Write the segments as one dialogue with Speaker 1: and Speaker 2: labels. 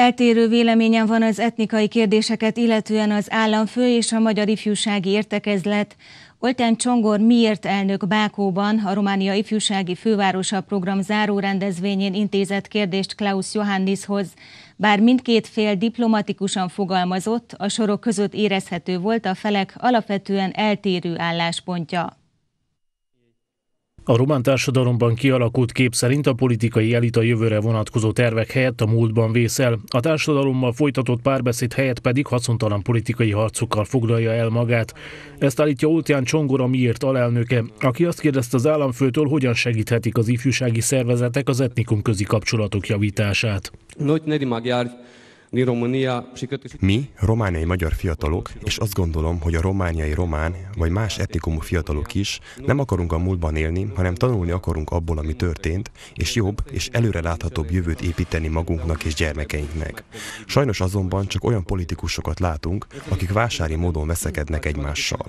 Speaker 1: Eltérő véleményen van az etnikai kérdéseket, illetően az államfő és a Magyar Ifjúsági Értekezlet. Oltán Csongor miért elnök Bákóban a Románia Ifjúsági Fővárosa program záró rendezvényén intézett kérdést Klaus Johannishoz. Bár mindkét fél diplomatikusan fogalmazott, a sorok között érezhető volt a felek alapvetően eltérő álláspontja.
Speaker 2: A román társadalomban kialakult kép szerint a politikai a jövőre vonatkozó tervek helyett a múltban vészel, a társadalommal folytatott párbeszéd helyett pedig haszontalan politikai harcokkal foglalja el magát. Ezt állítja Oltján Csongora miért alelnöke, aki azt kérdezte az államfőtől, hogyan segíthetik az ifjúsági szervezetek az etnikum közi kapcsolatok javítását.
Speaker 3: Nagy Neri Magyar mi, romániai magyar fiatalok, és azt gondolom, hogy a romániai román vagy más etnikumú fiatalok is nem akarunk a múltban élni, hanem tanulni akarunk abból, ami történt, és jobb és előreláthatóbb jövőt építeni magunknak és gyermekeinknek. Sajnos azonban csak olyan politikusokat látunk, akik vásári módon veszekednek egymással.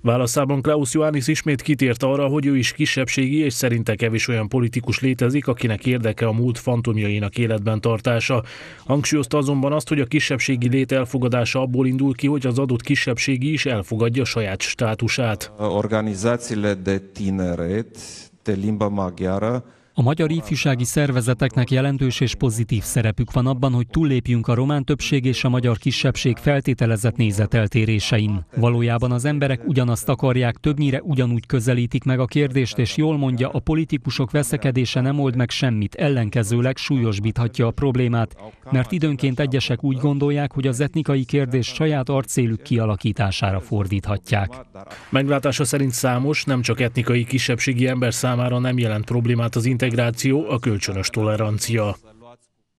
Speaker 2: Válaszában Klaus Johannis ismét kitért arra, hogy ő is kisebbségi, és szerinte kevés olyan politikus létezik, akinek érdeke a múlt fantomjainak életben tartása. Hangsúlyozta azonban, azonban azt, hogy a kisebbségi lét elfogadása abból indul ki, hogy az adott kisebbségi is elfogadja saját státusát.
Speaker 4: Organizációle de tineret, de limba magyara,
Speaker 5: a magyar ifjúsági szervezeteknek jelentős és pozitív szerepük van abban, hogy túllépjünk a román többség és a magyar kisebbség feltételezett nézeteltérésein. Valójában az emberek ugyanazt akarják, többnyire ugyanúgy közelítik meg a kérdést, és jól mondja, a politikusok veszekedése nem old meg semmit, ellenkezőleg súlyosbíthatja a problémát, mert időnként egyesek úgy gondolják, hogy az etnikai kérdés saját arcélük kialakítására
Speaker 2: fordíthatják. Meglátása szerint számos, nem csak etnikai kisebbségi ember számára nem jelent problémát az internet integráció, a kölcsönös tolerancia.